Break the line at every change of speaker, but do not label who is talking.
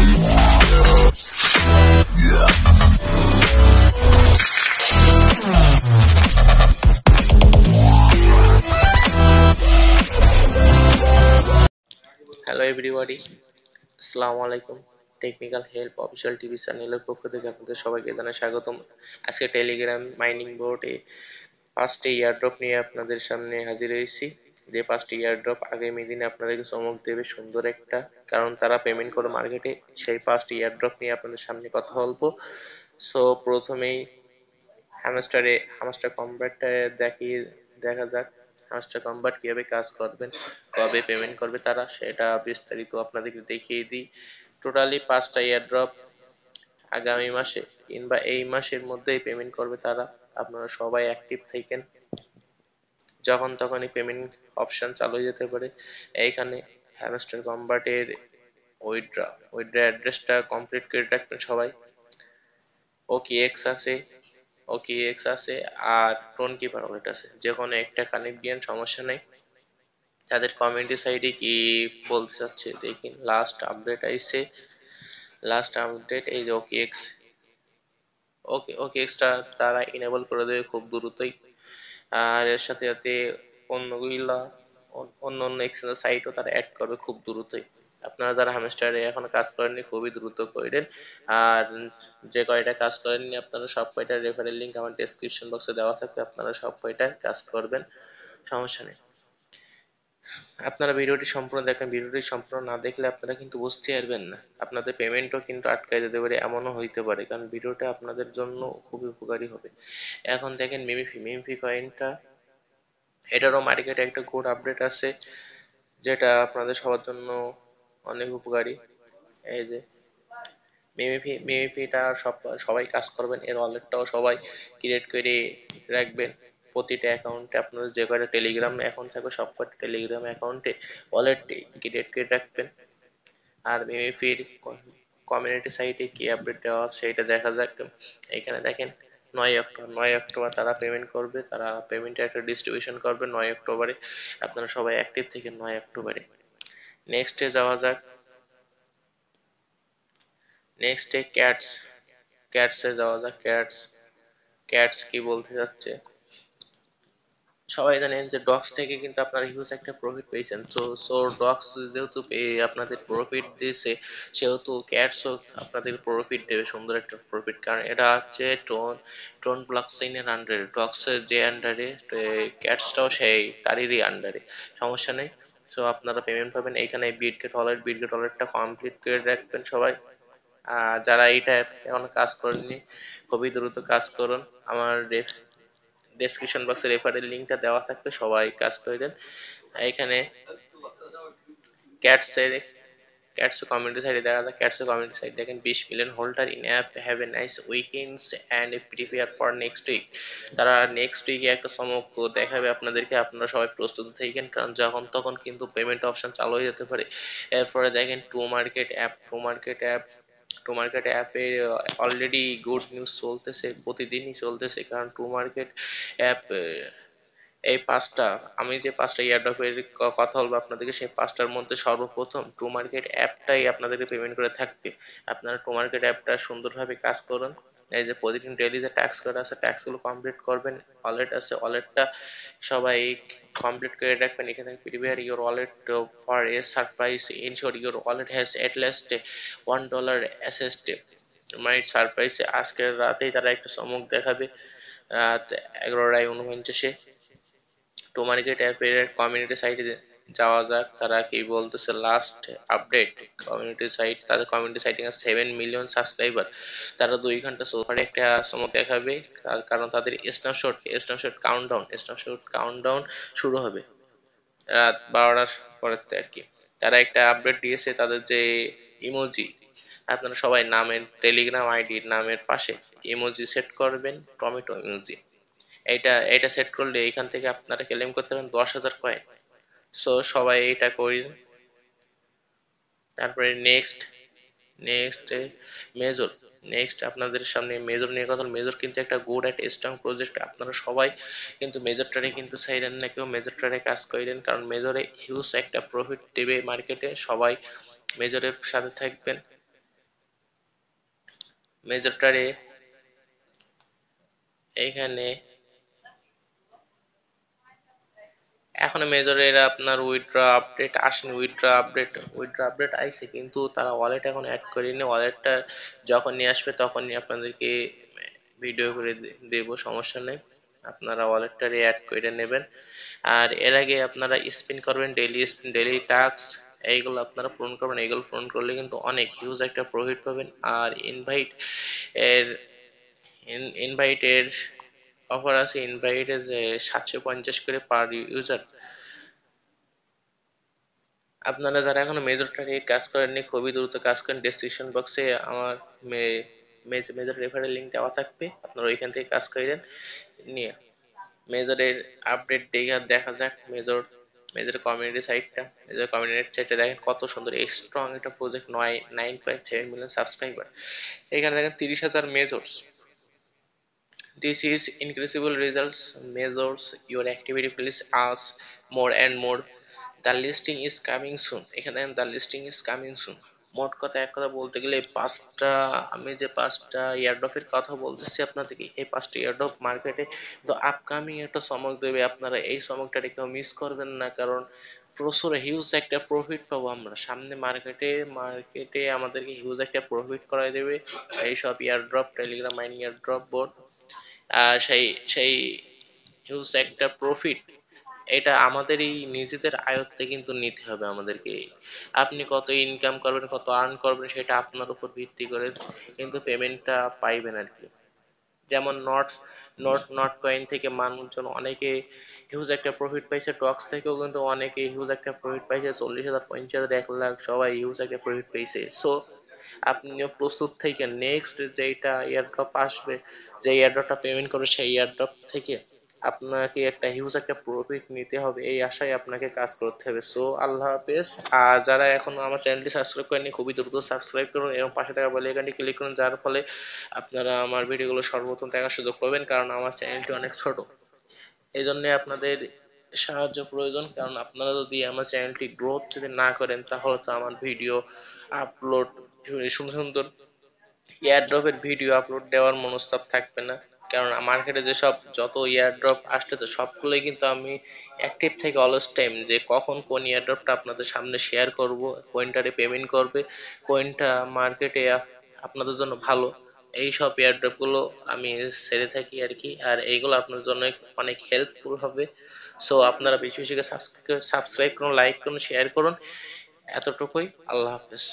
hello everybody আসসালামু আলাইকুম technical help official TV চ্যানেলের পক্ষ থেকে আপনাদের সবাইকে জানাই স্বাগতম আজকে টেলিগ্রাম মাইনিং বোর্ডে পাঁচটি ইয়ারড্রপ নিয়ে আপনাদের সামনে হাজির হয়েছি যে পাঁচটি এয়ারড্রপ আগামী দিনে আপনাদেরকে চমক দেবে সুন্দর একটা কারণ তারা পেমেন্ট করে মার্কেটে সেই পাঁচটি এয়ারড্রপ নিয়ে আপনাদের সামনে কথা বলবো সো প্রথমেই হ্যামস্টারে হ্যামস্টার কম্বার্টে দেখিয়ে দেখা যাক হ্যামস্টার কম্বার্ট কীভাবে কাজ করবেন কবে পেমেন্ট করবে তারা সেটা বিস্তারিত আপনাদেরকে দেখিয়ে দিই টোটালি পাঁচটা এয়ারড্রপ আগামী মাসে কিংবা এই মাসের মধ্যেই পেমেন্ট করবে তারা আপনারা সবাই অ্যাক্টিভ থাকেন যখন তখনই পেমেন্ট অপশন চালু হয়ে যেতে পারে এইখানে হ্যামস্টার কম্বাটের উইড্রা উইড্রা অ্যাড্রেসটা কমপ্লিট করে রাখবেন সবাই ওকে এক্স আছে ওকে এক্স আছে আর টোন কিপার ওয়ালেট আছে যে কোনো একটা কানেক্ট দিয়ে সমস্যা নেই তাদের কমিউনিটি সাইডে কি বলতে চাচ্ছে দেখেন লাস্ট আপডেট আইছে লাস্ট আপডেট এই যে ওকে এক্স ওকে ওকে এক্সটা তারা ইনেবল করে দেবে খুব দ্রুতই আর এর সাথে সাথে পণ্যগুলা অন্য অন্য এক্সচেঞ্জ সাইটও তারা অ্যাড করবে খুব দ্রুতই আপনারা যারা হ্যামস্টারে এখন কাজ করেননি খুবই দ্রুত করেন আর যে কয়টা কাজ করেননি আপনারা সব কয়টা রেফারেল লিঙ্ক আমার ডেসক্রিপশন বক্সে দেওয়া থাকবে আপনারা সব কয়টা কাজ করবেন সমস্যা নেই আপনারা ভিডিওটি সম্পূর্ণ দেখেন ভিডিওটি সম্পূর্ণ না দেখলে আপনারা কিন্তু বুঝতে পারবেন না আপনাদের পেমেন্টও কিন্তু আটকায় যেতে পারে এমনও হইতে পারে কারণ ভিডিওটা আপনাদের জন্য খুবই উপকারী হবে এখন দেখেন মিমিফি মিমিফি কয়েনটা এটারও মার্কেটে একটা গুড আপডেট আছে যেটা আপনাদের সবার জন্য অনেক উপকারী এই যে মেমিপি মেমিপিটা সব সবাই কাজ করবেন এর ওয়ালেটটাও সবাই ক্রিয়েট করে রাখবেন প্রতিটা অ্যাকাউন্টে আপনার যে কয়টা টেলিগ্রাম অ্যাকাউন্ট থাকবে সব কয়টা টেলিগ্রাম অ্যাকাউন্টে ওয়ালেটটি ক্রিয়েট করে রাখবেন আর মেমিপির কমিউনিটি সাইটে কি আপডেট দেওয়া আছে দেখা যাক এখানে দেখেন নয় অক্টোবর নয় অক্টোবর তারা পেমেন্ট করবে তারা পেমেন্টের একটা ডিস্ট্রিবিউশন করবে নয় অক্টোবরে আপনারা সবাই অ্যাক্টিভ থেকে নয় অক্টোবরে নেক্সটে যাওয়া যাক নেক্সটে ক্যাটস ক্যাটসে যাওয়া যাক ক্যাটস ক্যাটস কি বলতে যাচ্ছে সবাই জানেন যে ডক্স থেকে কিন্তু আপনারা হিউজ একটা প্রফিট পেয়েছেন তো সো ডক্স যেহেতু আপনাদের প্রফিট দিয়েছে সেহেতু ক্যাটসও আপনাদের প্রফিট দেবে সুন্দর একটা প্রফিট কারণ এটা হচ্ছে টোন টোন সাইনের আন্ডারে ডক্সের যে আন্ডারে ক্যাটসটাও সেই তারই আন্ডারে সমস্যা নেই সো আপনারা পেমেন্ট পাবেন এখানে বিটগেট ওয়ালেট গেট ওয়ালেটটা কমপ্লিট করে রাখবেন সবাই যারা এইটা এখন কাজ করেননি খুবই দ্রুত কাজ করুন আমার ডেসক্রিপশন বক্সে রেফারেল লিঙ্কটা দেওয়া থাকবে সবাই কাজ করে দেন এখানে ক্যাটসের ক্যাটস কমিউনিটি সাইডে দেখা যায় ক্যাটস কমিউনিটি সাইড দেখেন বিশ million holder in app have a nice weekends and prepare for next week তারা নেক্সট উইকে একটা চমক দেখাবে আপনাদেরকে আপনারা সবাই প্রস্তুত থাকেন কারণ যখন তখন কিন্তু পেমেন্ট অপশন চালু হয়ে যেতে পারে এরপরে দেখেন to market app to market app to market অ্যাপে অলরেডি গুড নিউজ চলতেছে প্রতিদিনই চলতেছে কারণ টু মার্কেট অ্যাপ এই পাঁচটা আমি যে পাঁচটা ইয়ারড্রপের কথা বলবো আপনাদেরকে সেই পাঁচটার মধ্যে সর্বপ্রথম টু মার্কেট অ্যাপটাই আপনাদেরকে পেমেন্ট করে থাকবে আপনারা টু মার্কেট অ্যাপটা সুন্দরভাবে কাজ করুন এই যে প্রতিদিন ডেলি যে ট্যাক্সগুলো আছে ট্যাক্সগুলো কমপ্লিট করবেন ওয়ালেট আছে ওয়ালেটটা সবাই কমপ্লিট করে রাখবেন এখানে prepare your wallet for a surprise ensure your wallet has at last one dollar asset might surprise আজকের রাতেই তারা একটা চমক দেখাবে রাত এগারোটায় ঊনপঞ্চাশে টোমারিকেট অ্যাপের কমিউনিটি সাইটে যাওয়া যাক তারা কি বলতেছে লাস্ট আপডেট কমিউনিটি সাইট তাদের কমিউনিটি সাইটিং আছে সেভেন মিলিয়ন সাবস্ক্রাইবার তারা দুই ঘন্টা সোফারে একটা সময় দেখাবে কারণ তাদের snapshot snapshot countdown snapshot countdown শুরু হবে রাত বারোটার পরের আর কি তারা একটা আপডেট দিয়েছে তাদের যে ইমোজি আপনারা সবাই নামের টেলিগ্রাম আইডির নামের পাশে ইমোজি সেট করবেন টমেটো ইমোজি এটা এটা সেট করলে এখান থেকে আপনারা ক্লেম করতে পারেন দশ হাজার কয়েন সো সবাই এটা করি তারপরে নেক্সট নেক্সট মেজর নেক্সট আপনাদের সামনে মেজর নিয়ে কথা মেজর কিন্তু একটা গুড অ্যাট স্ট্রং প্রজেক্ট আপনারা সবাই কিন্তু মেজরটারে কিন্তু চাইলেন না কেউ মেজরটারে কাজ করিলেন কারণ মেজরে হিউজ একটা প্রফিট দেবে মার্কেটে সবাই মেজরের সাথে থাকবেন মেজরটারে এইখানে এখনো মেজরের আপনার উইথড্রা আপডেট আসেনি উইথড্রা আপডেট উইথড্রা আপডেট আইছে কিন্তু তারা ওয়ালেট এখন অ্যাড করেনি ওয়ালেটটা যখন নিয়ে আসবে তখনই আপনাদেরকে ভিডিও করে দেব সমস্যা নেই আপনারা ওয়ালেটটারে অ্যাড করে নেবেন আর এর আগে আপনারা স্পিন করবেন ডেইলি স্পিন ডেইলি টাস্ক এইগুলো আপনারা পূরণ করবেন এইগুলো পূরণ করলে কিন্তু অনেক হিউজ একটা প্রফিট পাবেন আর ইনভাইট এর ইনভাইটের অফার আছে ইনভাইট যে সাতশো পঞ্চাশ করে পার ইউজার আপনারা যারা এখনো মেজরটা নিয়ে কাজ করেননি খুবই দ্রুত কাজ করেন ডেসক্রিপশন বক্সে আমার মেজর রেফারেল লিঙ্ক দেওয়া থাকবে আপনারা ওইখান থেকে কাজ করে দেন নিয়ে মেজরের আপডেট দেখা দেখা যাক মেজর মেজর কমিউনিটি সাইটটা মেজর কমিউনিটি সাইটটা দেখেন কত সুন্দর স্ট্রং একটা প্রজেক্ট নয় nine point seven million subscriber এখানে দেখেন তিরিশ হাজার majors This is increasable results measures your activity please us more and more the listing is coming soon এখানে the listing is coming soon মোট কথা এক কথা বলতে গেলে পাঁচটা আমি যে পাঁচটা এয়ারড্রপের কথা বলতেছি আপনাদেরকে এই পাঁচটা এয়ারড্রপ মার্কেটে তো আপকামিং একটা চমক দেবে আপনারা এই চমকটাকে কেউ মিস করবেন না কারণ প্রচুর হিউজ একটা প্রফিট পাবো আমরা সামনে মার্কেটে মার্কেটে আমাদেরকে হিউজ একটা প্রফিট করাই দেবে এইসব airdrop Telegram mining airdrop board সেই সেই হিউজ একটা প্রফিট এটা আমাদেরই নিজেদের আয়ত্তে কিন্তু নিতে হবে আমাদেরকে আপনি কত ইনকাম করবেন কত আর্ন করবেন সেটা আপনার উপর ভিত্তি করে কিন্তু পেমেন্টটা পাইবেন আর কি যেমন নটস নট নট কয়েন থেকে মানুষজন অনেকে হিউজ একটা প্রফিট পাইছে টক্স থেকেও কিন্তু অনেকে হিউজ একটা প্রফিট পাইছে চল্লিশ হাজার পঞ্চাশ হাজার এক লাখ সবাই হিউজ একটা প্রফিট পাইছে সো আপনিও প্রস্তুত থেকে নেক্সট যেটা এয়ারড্রপ আসবে যে এয়ারড্রপটা পেমেন্ট করবে সেই এয়ারড্রপ থেকে আপনাকে একটা হিউজ একটা প্রফিট নিতে হবে এই আশায় আপনাকে কাজ করতে হবে সো আল্লাহ হাফেজ আর যারা এখনো আমার চ্যানেলটি সাবস্ক্রাইব করেনি খুবই দ্রুত সাবস্ক্রাইব করুন এবং পাশে থাকা বেল আইকনটি ক্লিক করুন যার ফলে আপনারা আমার ভিডিওগুলো সর্বপ্রথম দেখার সুযোগ পাবেন কারণ আমার চ্যানেলটি অনেক ছোট এই জন্য আপনাদের সাহায্য প্রয়োজন কারণ আপনারা যদি আমার চ্যানেলটি গ্রোথ যদি না করেন তাহলে তো আমার ভিডিও আপলোড সুন্দর সুন্দর এয়ারড্রপের ভিডিও আপলোড দেওয়ার মনস্তাব থাকবে না কারণ মার্কেটে যেসব যত এয়ারড্রপ আসতেছে সবগুলোই কিন্তু আমি অ্যাক্টিভ থেকে অলস টাইম যে কখন কোন এয়ারড্রপটা আপনাদের সামনে শেয়ার করব কোনটারে পেমেন্ট করবে কোনটা মার্কেটে আপনাদের জন্য ভালো এই সব এয়ারড্রপগুলো আমি সেরে থাকি আর কি আর এইগুলো আপনার জন্য অনেক হেল্পফুল হবে সো আপনারা বেশি বেশি সাবস্ক্রাইব করুন লাইক করুন শেয়ার করুন এতটুকুই আল্লাহ হাফেজ